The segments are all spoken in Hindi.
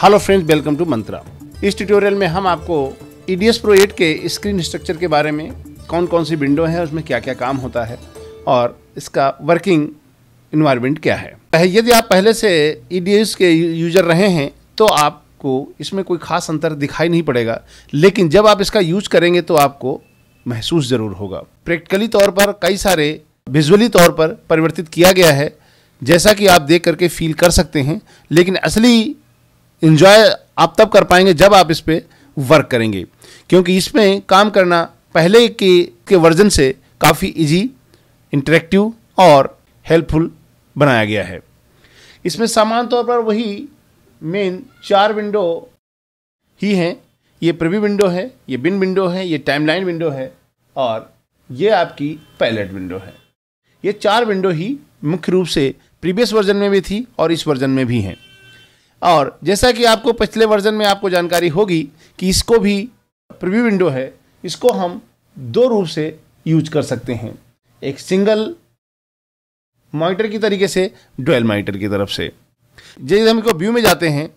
hello friends welcome to Mantra इस ट्यूटोरियल में हम आपको E D S pro eight के स्क्रीन स्ट्रक्चर के बारे में कौन कौन सी विंडो है उसमें क्या क्या काम होता है और इसका वर्किंग इन्वायरमेंट क्या है यदि आप पहले से ई डी एस के यूजर रहे हैं तो आपको इसमें कोई खास अंतर दिखाई नहीं पड़ेगा लेकिन जब आप इसका यूज करेंगे तो आपको महसूस ज़रूर होगा प्रैक्टिकली तौर पर कई सारे विजुअली तौर पर परिवर्तित किया गया है जैसा कि आप देख करके फील कर सकते हैं लेकिन असली इन्जॉय आप तब कर पाएंगे जब आप इस पर वर्क करेंगे क्योंकि इसमें काम करना पहले के के वर्जन से काफ़ी इजी इंटरेक्टिव और हेल्पफुल बनाया गया है इसमें सामान्य तौर पर वही मेन चार विंडो ही हैं ये प्रिव्यू विंडो है ये बिन विंडो है ये टाइमलाइन विंडो है और ये आपकी पैलेट विंडो है ये चार विंडो ही मुख्य रूप से प्रीवियस वर्जन में भी थी और इस वर्जन में भी हैं और जैसा कि आपको पिछले वर्जन में आपको जानकारी होगी कि इसको भी प्रीव्यू विंडो है इसको हम दो रूप से यूज कर सकते हैं एक सिंगल मॉनिटर की तरीके से डुअल मॉनिटर की तरफ से यदि हम इसको व्यू में जाते हैं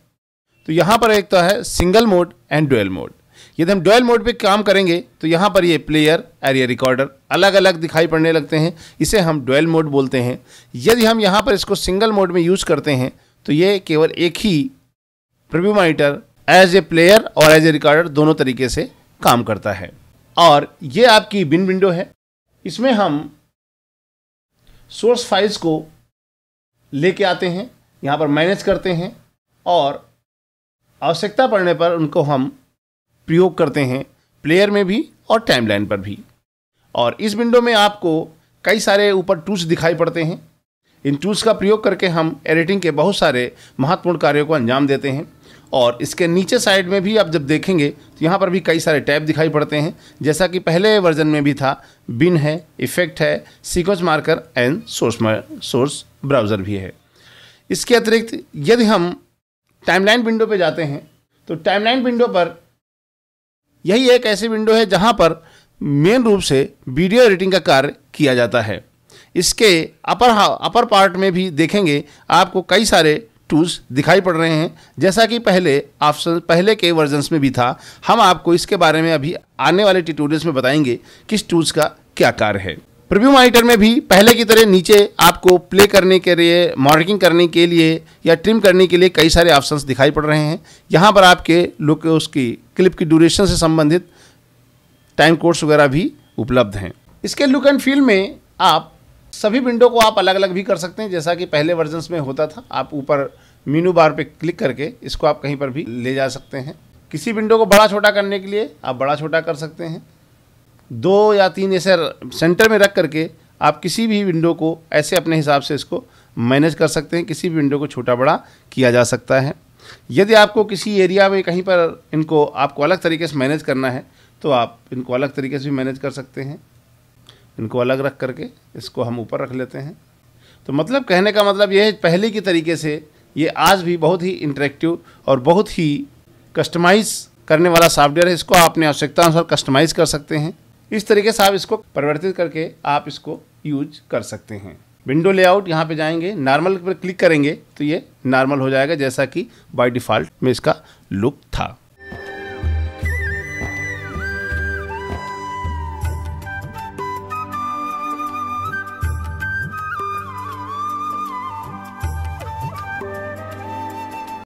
तो यहाँ पर एक तो है single mode and dual mode यदि हम डोयल मोड पे काम करेंगे तो यहाँ पर ये प्लेयर एरिया ये रिकॉर्डर अलग अलग दिखाई पड़ने लगते हैं इसे हम डोल मोड बोलते हैं यदि हम यहाँ पर इसको सिंगल मोड में यूज़ करते हैं तो ये केवल एक ही preview monitor as a player और एज ए रिकॉर्डर दोनों तरीके से काम करता है और ये आपकी बिन विंडो है इसमें हम सोर्स फाइल्स को लेके आते हैं यहाँ पर मैनेज करते हैं और आवश्यकता पड़ने पर उनको हम प्रयोग करते हैं प्लेयर में भी और टाइमलाइन पर भी और इस विंडो में आपको कई सारे ऊपर टूल्स दिखाई पड़ते हैं इन टूल्स का प्रयोग करके हम एडिटिंग के बहुत सारे महत्वपूर्ण कार्यों को अंजाम देते हैं और इसके नीचे साइड में भी आप जब देखेंगे तो यहाँ पर भी कई सारे टैब दिखाई पड़ते हैं जैसा कि पहले वर्जन में भी था बिन है इफेक्ट है sequence marker and source source browser भी है इसके अतिरिक्त यदि हम टाइमलाइन विंडो पर जाते हैं तो टाइमलाइन विंडो पर यही एक ऐसी विंडो है जहाँ पर मेन रूप से वीडियो एडिटिंग का कार्य किया जाता है इसके अपर अपर पार्ट में भी देखेंगे आपको कई सारे टूल्स दिखाई पड़ रहे हैं जैसा कि पहले ऑप्शन पहले के वर्जन्स में भी था हम आपको इसके बारे में अभी आने वाले ट्यूटोरियल्स में बताएंगे किस टूल्स का क्या कार्य है प्रीव्यू मॉनिटर में भी पहले की तरह नीचे आपको प्ले करने के लिए मॉनिटरिंग करने के लिए या ट्रिम करने के लिए कई सारे ऑप्शंस दिखाई पड़ रहे हैं यहाँ पर आपके लुक उसकी क्लिप की ड्यूरेशन से संबंधित टाइम कोड्स वगैरह भी उपलब्ध हैं इसके लुक एंड फील में आप सभी विंडो को आप अलग अलग भी कर सकते हैं जैसा कि पहले वर्जन्स में होता था आप ऊपर मीनू बार पे क्लिक करके इसको आप कहीं पर भी ले जा सकते हैं किसी विंडो को बड़ा छोटा करने के लिए आप बड़ा छोटा कर सकते हैं दो या तीन ऐसे सेंटर में रख करके आप किसी भी विंडो को ऐसे अपने हिसाब से इसको मैनेज कर सकते हैं किसी भी विंडो को छोटा बड़ा किया जा सकता है यदि आपको किसी एरिया में कहीं पर इनको आपको अलग तरीके से मैनेज करना है तो आप इनको अलग तरीके से भी मैनेज कर सकते हैं इनको अलग रख करके इसको हम ऊपर रख लेते हैं तो मतलब कहने का मतलब यह है पहले की तरीके से ये आज भी बहुत ही इंटरेक्टिव और बहुत ही कस्टमाइज़ करने वाला सॉफ्टवेयर है इसको आप अपनी आवश्यकता अनुसार कस्टमाइज़ कर सकते हैं इस तरीके से आप इसको परिवर्तित करके आप इसको यूज कर सकते हैं विंडो लेआउट यहाँ पे जाएंगे नॉर्मल पर क्लिक करेंगे तो ये नॉर्मल हो जाएगा जैसा कि बाय डिफ़ॉल्ट में इसका लुक था